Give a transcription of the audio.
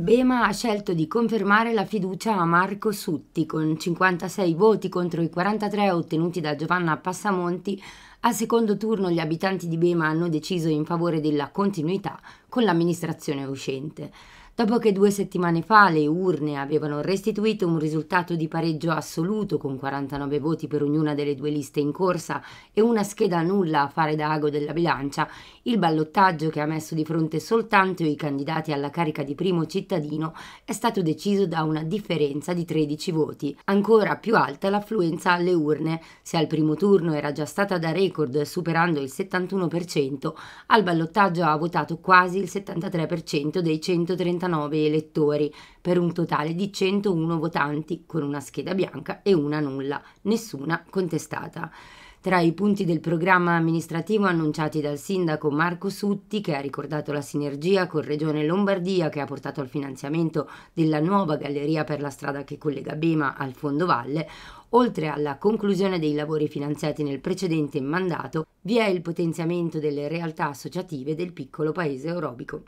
Bema ha scelto di confermare la fiducia a Marco Sutti con 56 voti contro i 43 ottenuti da Giovanna Passamonti al secondo turno gli abitanti di Bema hanno deciso in favore della continuità con l'amministrazione uscente. Dopo che due settimane fa le urne avevano restituito un risultato di pareggio assoluto con 49 voti per ognuna delle due liste in corsa e una scheda nulla a fare da ago della bilancia, il ballottaggio che ha messo di fronte soltanto i candidati alla carica di primo cittadino è stato deciso da una differenza di 13 voti. Ancora più alta l'affluenza alle urne. Se al primo turno era già stata da re record superando il 71%, al ballottaggio ha votato quasi il 73% dei 139 elettori, per un totale di 101 votanti, con una scheda bianca e una nulla, nessuna contestata. Tra i punti del programma amministrativo annunciati dal sindaco Marco Sutti, che ha ricordato la sinergia con Regione Lombardia che ha portato al finanziamento della nuova galleria per la strada che collega Bema al Fondo Valle, Oltre alla conclusione dei lavori finanziati nel precedente mandato, vi è il potenziamento delle realtà associative del piccolo paese orobico.